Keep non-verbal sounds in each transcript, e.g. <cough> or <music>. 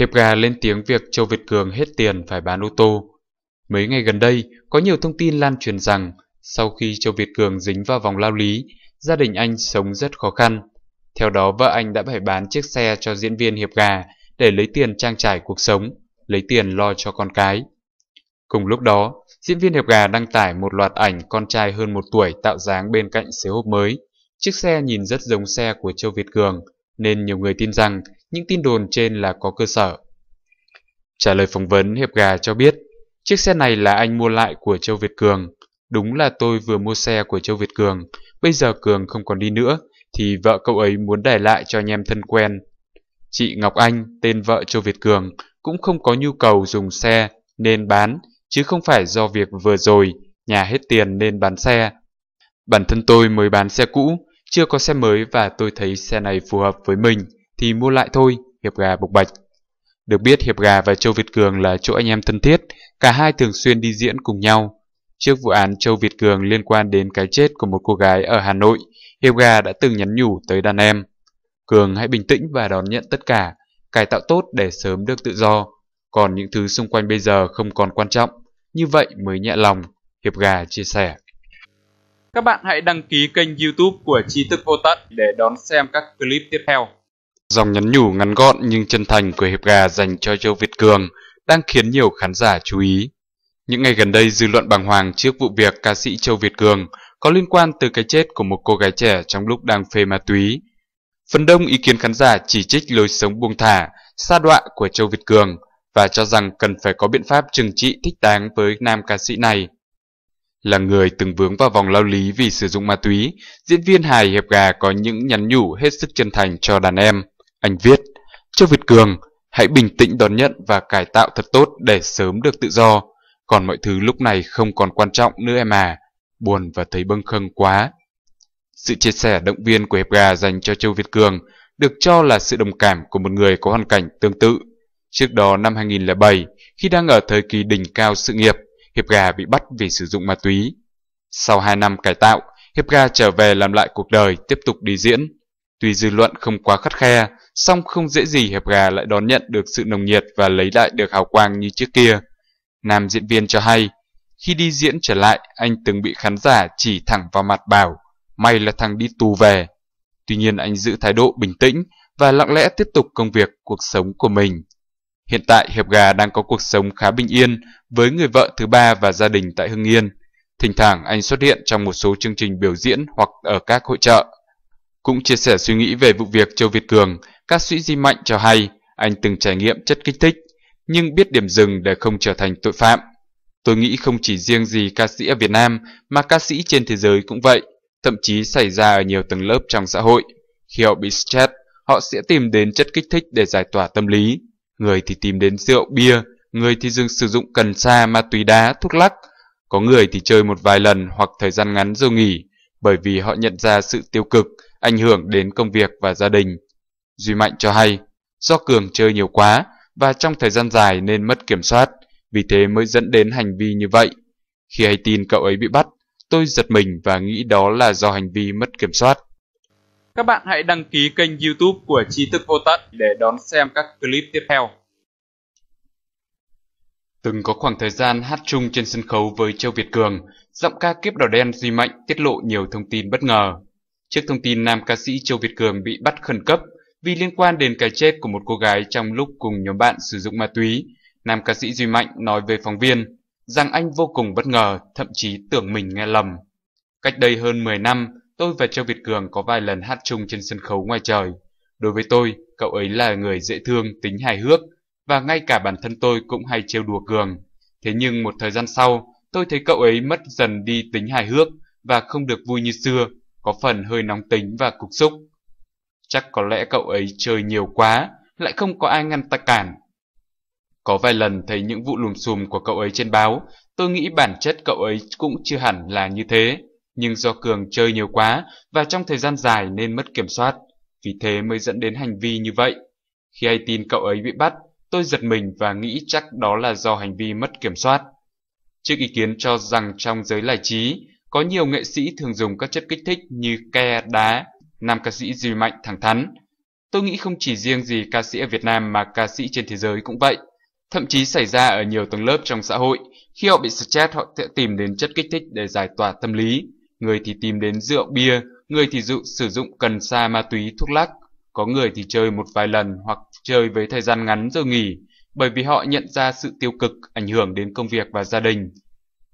Hiệp gà lên tiếng việc Châu Việt Cường hết tiền phải bán ô tô. Mấy ngày gần đây, có nhiều thông tin lan truyền rằng sau khi Châu Việt Cường dính vào vòng lao lý, gia đình anh sống rất khó khăn. Theo đó, vợ anh đã phải bán chiếc xe cho diễn viên Hiệp gà để lấy tiền trang trải cuộc sống, lấy tiền lo cho con cái. Cùng lúc đó, diễn viên Hiệp gà đăng tải một loạt ảnh con trai hơn một tuổi tạo dáng bên cạnh xế hộp mới. Chiếc xe nhìn rất giống xe của Châu Việt Cường, nên nhiều người tin rằng những tin đồn trên là có cơ sở. Trả lời phỏng vấn, Hiệp Gà cho biết, chiếc xe này là anh mua lại của Châu Việt Cường. Đúng là tôi vừa mua xe của Châu Việt Cường, bây giờ Cường không còn đi nữa, thì vợ cậu ấy muốn để lại cho anh em thân quen. Chị Ngọc Anh, tên vợ Châu Việt Cường, cũng không có nhu cầu dùng xe nên bán, chứ không phải do việc vừa rồi nhà hết tiền nên bán xe. Bản thân tôi mới bán xe cũ, chưa có xe mới và tôi thấy xe này phù hợp với mình thì mua lại thôi, Hiệp Gà bộc bạch. Được biết Hiệp Gà và Châu Việt Cường là chỗ anh em thân thiết, cả hai thường xuyên đi diễn cùng nhau. Trước vụ án Châu Việt Cường liên quan đến cái chết của một cô gái ở Hà Nội, Hiệp Gà đã từng nhắn nhủ tới đàn em. Cường hãy bình tĩnh và đón nhận tất cả, cải tạo tốt để sớm được tự do. Còn những thứ xung quanh bây giờ không còn quan trọng, như vậy mới nhẹ lòng, Hiệp Gà chia sẻ. Các bạn hãy đăng ký kênh youtube của Tri Thức Vô Tận để đón xem các clip tiếp theo. Dòng nhắn nhủ ngắn gọn nhưng chân thành của Hiệp Gà dành cho Châu Việt Cường đang khiến nhiều khán giả chú ý. Những ngày gần đây, dư luận bàng hoàng trước vụ việc ca sĩ Châu Việt Cường có liên quan từ cái chết của một cô gái trẻ trong lúc đang phê ma túy. Phần đông ý kiến khán giả chỉ trích lối sống buông thả, xa đọa của Châu Việt Cường và cho rằng cần phải có biện pháp trừng trị thích đáng với nam ca sĩ này. Là người từng vướng vào vòng lao lý vì sử dụng ma túy, diễn viên hài Hiệp Gà có những nhắn nhủ hết sức chân thành cho đàn em. Anh viết, Châu Việt Cường, hãy bình tĩnh đón nhận và cải tạo thật tốt để sớm được tự do. Còn mọi thứ lúc này không còn quan trọng nữa em à. Buồn và thấy bâng khâng quá. Sự chia sẻ động viên của Hiệp Gà dành cho Châu Việt Cường được cho là sự đồng cảm của một người có hoàn cảnh tương tự. Trước đó năm 2007, khi đang ở thời kỳ đỉnh cao sự nghiệp, Hiệp Gà bị bắt vì sử dụng ma túy. Sau 2 năm cải tạo, Hiệp Gà trở về làm lại cuộc đời tiếp tục đi diễn. Tuy dư luận không quá khắt khe, song không dễ gì Hiệp Gà lại đón nhận được sự nồng nhiệt và lấy lại được hào quang như trước kia. Nam diễn viên cho hay, khi đi diễn trở lại, anh từng bị khán giả chỉ thẳng vào mặt bảo, may là thằng đi tù về. Tuy nhiên anh giữ thái độ bình tĩnh và lặng lẽ tiếp tục công việc, cuộc sống của mình. Hiện tại Hiệp Gà đang có cuộc sống khá bình yên với người vợ thứ ba và gia đình tại Hưng Yên. Thỉnh thoảng anh xuất hiện trong một số chương trình biểu diễn hoặc ở các hội trợ. Cũng chia sẻ suy nghĩ về vụ việc Châu Việt Cường, ca sĩ Di Mạnh cho hay anh từng trải nghiệm chất kích thích, nhưng biết điểm dừng để không trở thành tội phạm. Tôi nghĩ không chỉ riêng gì ca sĩ ở Việt Nam mà ca sĩ trên thế giới cũng vậy, thậm chí xảy ra ở nhiều tầng lớp trong xã hội. Khi họ bị stress, họ sẽ tìm đến chất kích thích để giải tỏa tâm lý. Người thì tìm đến rượu, bia, người thì dừng sử dụng cần sa, ma túy đá, thuốc lắc. Có người thì chơi một vài lần hoặc thời gian ngắn rồi nghỉ, bởi vì họ nhận ra sự tiêu cực ảnh hưởng đến công việc và gia đình. Duy Mạnh cho hay, do Cường chơi nhiều quá và trong thời gian dài nên mất kiểm soát, vì thế mới dẫn đến hành vi như vậy. Khi hay tin cậu ấy bị bắt, tôi giật mình và nghĩ đó là do hành vi mất kiểm soát. Các bạn hãy đăng ký kênh youtube của Tri thức Vô Tận để đón xem các clip tiếp theo. Từng có khoảng thời gian hát chung trên sân khấu với Châu Việt Cường, giọng ca kiếp đỏ đen Duy Mạnh tiết lộ nhiều thông tin bất ngờ. Trước thông tin nam ca sĩ Châu Việt Cường bị bắt khẩn cấp vì liên quan đến cái chết của một cô gái trong lúc cùng nhóm bạn sử dụng ma túy, nam ca sĩ Duy Mạnh nói với phóng viên rằng anh vô cùng bất ngờ, thậm chí tưởng mình nghe lầm. Cách đây hơn 10 năm, tôi và Châu Việt Cường có vài lần hát chung trên sân khấu ngoài trời. Đối với tôi, cậu ấy là người dễ thương, tính hài hước, và ngay cả bản thân tôi cũng hay trêu đùa Cường. Thế nhưng một thời gian sau, tôi thấy cậu ấy mất dần đi tính hài hước và không được vui như xưa có phần hơi nóng tính và cục xúc. Chắc có lẽ cậu ấy chơi nhiều quá, lại không có ai ngăn ta cản. Có vài lần thấy những vụ lùm xùm của cậu ấy trên báo, tôi nghĩ bản chất cậu ấy cũng chưa hẳn là như thế. Nhưng do Cường chơi nhiều quá và trong thời gian dài nên mất kiểm soát, vì thế mới dẫn đến hành vi như vậy. Khi ai tin cậu ấy bị bắt, tôi giật mình và nghĩ chắc đó là do hành vi mất kiểm soát. Trước ý kiến cho rằng trong giới giải trí, có nhiều nghệ sĩ thường dùng các chất kích thích như ke, đá, nam ca sĩ Duy Mạnh thẳng thắn. Tôi nghĩ không chỉ riêng gì ca sĩ ở Việt Nam mà ca sĩ trên thế giới cũng vậy. Thậm chí xảy ra ở nhiều tầng lớp trong xã hội, khi họ bị stress họ sẽ tìm đến chất kích thích để giải tỏa tâm lý. Người thì tìm đến rượu bia, người thì dụ, sử dụng cần sa ma túy thuốc lắc. Có người thì chơi một vài lần hoặc chơi với thời gian ngắn rồi nghỉ, bởi vì họ nhận ra sự tiêu cực ảnh hưởng đến công việc và gia đình.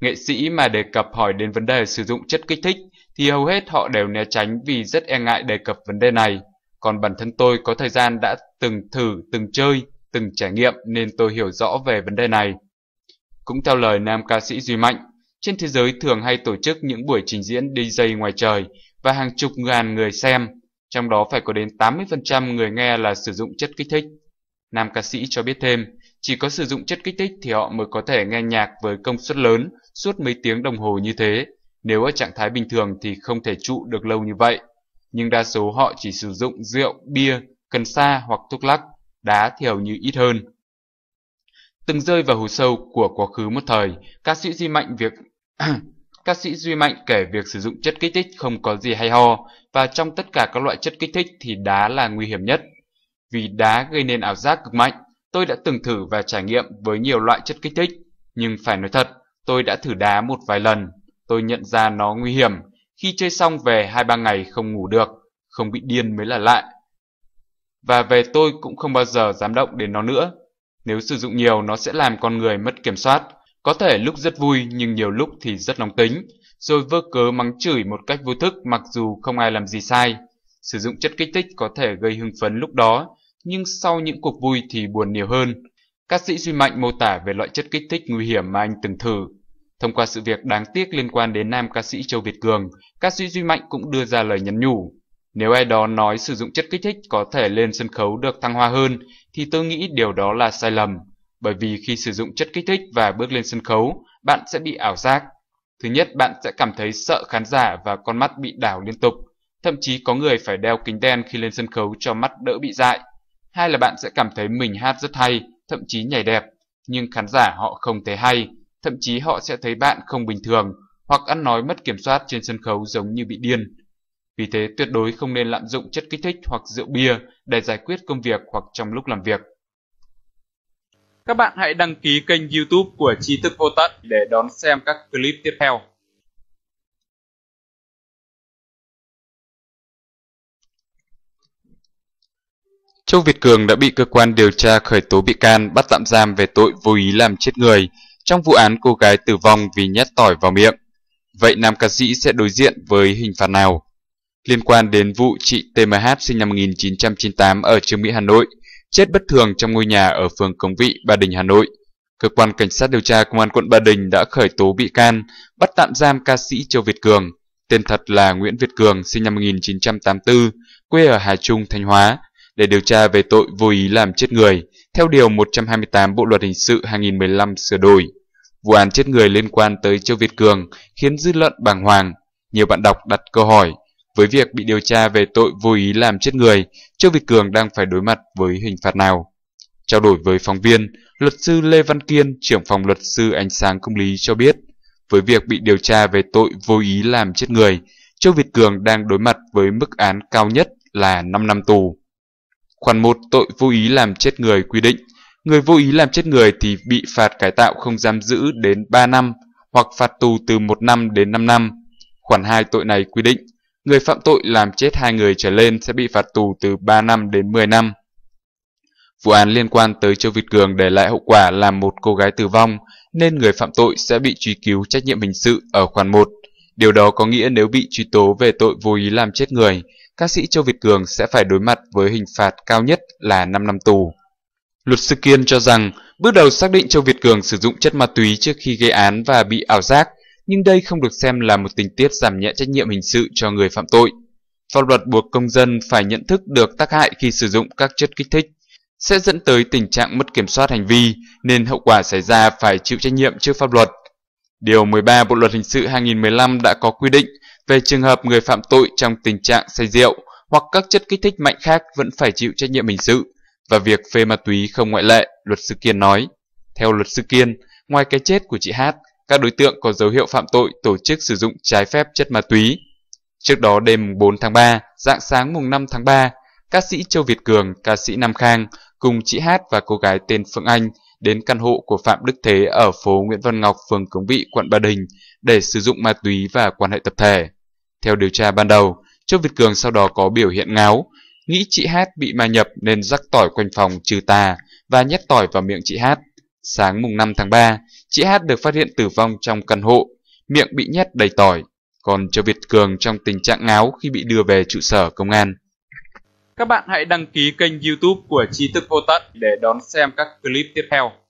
Nghệ sĩ mà đề cập hỏi đến vấn đề sử dụng chất kích thích thì hầu hết họ đều né tránh vì rất e ngại đề cập vấn đề này. Còn bản thân tôi có thời gian đã từng thử, từng chơi, từng trải nghiệm nên tôi hiểu rõ về vấn đề này. Cũng theo lời nam ca sĩ Duy Mạnh, trên thế giới thường hay tổ chức những buổi trình diễn DJ ngoài trời và hàng chục ngàn người xem, trong đó phải có đến 80% người nghe là sử dụng chất kích thích. Nam ca sĩ cho biết thêm, chỉ có sử dụng chất kích thích thì họ mới có thể nghe nhạc với công suất lớn suốt mấy tiếng đồng hồ như thế. Nếu ở trạng thái bình thường thì không thể trụ được lâu như vậy. Nhưng đa số họ chỉ sử dụng rượu, bia, cần sa hoặc thuốc lắc, đá thì hầu như ít hơn. Từng rơi vào hố sâu của quá khứ một thời, ca sĩ Duy Mạnh việc ca <clears throat> sĩ Duy Mạnh kể việc sử dụng chất kích thích không có gì hay ho và trong tất cả các loại chất kích thích thì đá là nguy hiểm nhất. Vì đá gây nên ảo giác cực mạnh, tôi đã từng thử và trải nghiệm với nhiều loại chất kích thích, nhưng phải nói thật, Tôi đã thử đá một vài lần, tôi nhận ra nó nguy hiểm, khi chơi xong về hai ba ngày không ngủ được, không bị điên mới là lạ. Và về tôi cũng không bao giờ dám động đến nó nữa. Nếu sử dụng nhiều nó sẽ làm con người mất kiểm soát, có thể lúc rất vui nhưng nhiều lúc thì rất nóng tính, rồi vơ cớ mắng chửi một cách vô thức mặc dù không ai làm gì sai. Sử dụng chất kích thích có thể gây hưng phấn lúc đó, nhưng sau những cuộc vui thì buồn nhiều hơn. ca sĩ Duy Mạnh mô tả về loại chất kích thích nguy hiểm mà anh từng thử Thông qua sự việc đáng tiếc liên quan đến nam ca sĩ Châu Việt Cường, ca sĩ Duy Mạnh cũng đưa ra lời nhắn nhủ. Nếu ai đó nói sử dụng chất kích thích có thể lên sân khấu được thăng hoa hơn, thì tôi nghĩ điều đó là sai lầm. Bởi vì khi sử dụng chất kích thích và bước lên sân khấu, bạn sẽ bị ảo giác. Thứ nhất, bạn sẽ cảm thấy sợ khán giả và con mắt bị đảo liên tục. Thậm chí có người phải đeo kính đen khi lên sân khấu cho mắt đỡ bị dại. Hai là bạn sẽ cảm thấy mình hát rất hay, thậm chí nhảy đẹp, nhưng khán giả họ không thấy hay, thậm chí họ sẽ thấy bạn không bình thường hoặc ăn nói mất kiểm soát trên sân khấu giống như bị điên. Vì thế tuyệt đối không nên lạm dụng chất kích thích hoặc rượu bia để giải quyết công việc hoặc trong lúc làm việc. Các bạn hãy đăng ký kênh YouTube của Tri thức vô tận để đón xem các clip tiếp theo. Châu Việt Cường đã bị cơ quan điều tra khởi tố bị can bắt tạm giam về tội vô ý làm chết người trong vụ án cô gái tử vong vì nhét tỏi vào miệng. Vậy nam ca sĩ sẽ đối diện với hình phạt nào? Liên quan đến vụ chị TMH sinh năm 1998 ở trường Mỹ, Hà Nội, chết bất thường trong ngôi nhà ở phường Cống Vị, Ba Đình, Hà Nội. Cơ quan Cảnh sát điều tra Công an quận Ba Đình đã khởi tố bị can, bắt tạm giam ca sĩ Châu Việt Cường. Tên thật là Nguyễn Việt Cường, sinh năm 1984, quê ở Hà Trung, Thanh Hóa, để điều tra về tội vô ý làm chết người, theo Điều 128 Bộ Luật Hình sự 2015 sửa đổi. Vụ án chết người liên quan tới Châu Việt Cường khiến dư luận bàng hoàng. Nhiều bạn đọc đặt câu hỏi, với việc bị điều tra về tội vô ý làm chết người, Châu Việt Cường đang phải đối mặt với hình phạt nào? Trao đổi với phóng viên, luật sư Lê Văn Kiên, trưởng phòng luật sư Ánh sáng Công lý cho biết, với việc bị điều tra về tội vô ý làm chết người, Châu Việt Cường đang đối mặt với mức án cao nhất là 5 năm tù. Khoản 1 tội vô ý làm chết người quy định Người vô ý làm chết người thì bị phạt cải tạo không giam giữ đến 3 năm hoặc phạt tù từ 1 năm đến 5 năm. Khoản 2 tội này quy định, người phạm tội làm chết hai người trở lên sẽ bị phạt tù từ 3 năm đến 10 năm. Vụ án liên quan tới Châu Việt Cường để lại hậu quả là một cô gái tử vong, nên người phạm tội sẽ bị truy cứu trách nhiệm hình sự ở khoản 1. Điều đó có nghĩa nếu bị truy tố về tội vô ý làm chết người, ca sĩ Châu Việt Cường sẽ phải đối mặt với hình phạt cao nhất là 5 năm tù. Luật sư Kiên cho rằng, bước đầu xác định Châu Việt Cường sử dụng chất ma túy trước khi gây án và bị ảo giác, nhưng đây không được xem là một tình tiết giảm nhẹ trách nhiệm hình sự cho người phạm tội. Pháp luật buộc công dân phải nhận thức được tác hại khi sử dụng các chất kích thích, sẽ dẫn tới tình trạng mất kiểm soát hành vi, nên hậu quả xảy ra phải chịu trách nhiệm trước pháp luật. Điều 13 Bộ Luật Hình sự 2015 đã có quy định về trường hợp người phạm tội trong tình trạng say rượu hoặc các chất kích thích mạnh khác vẫn phải chịu trách nhiệm hình sự. Và việc phê ma túy không ngoại lệ, luật sư Kiên nói. Theo luật sư Kiên, ngoài cái chết của chị Hát, các đối tượng có dấu hiệu phạm tội tổ chức sử dụng trái phép chất ma túy. Trước đó đêm 4 tháng 3, dạng sáng mùng 5 tháng 3, ca sĩ Châu Việt Cường, ca sĩ Nam Khang cùng chị Hát và cô gái tên Phương Anh đến căn hộ của Phạm Đức Thế ở phố Nguyễn Văn Ngọc, phường Cống Vị, quận Ba Đình để sử dụng ma túy và quan hệ tập thể. Theo điều tra ban đầu, Châu Việt Cường sau đó có biểu hiện ngáo, nghĩ chị Hát bị ma nhập nên rắc tỏi quanh phòng trừ tà và nhét tỏi vào miệng chị Hát. Sáng mùng 5 tháng 3, chị Hát được phát hiện tử vong trong căn hộ, miệng bị nhét đầy tỏi. Còn cho Việt Cường trong tình trạng ngáo khi bị đưa về trụ sở công an. Các bạn hãy đăng ký kênh youtube của Tri Thức Vô Tận để đón xem các clip tiếp theo.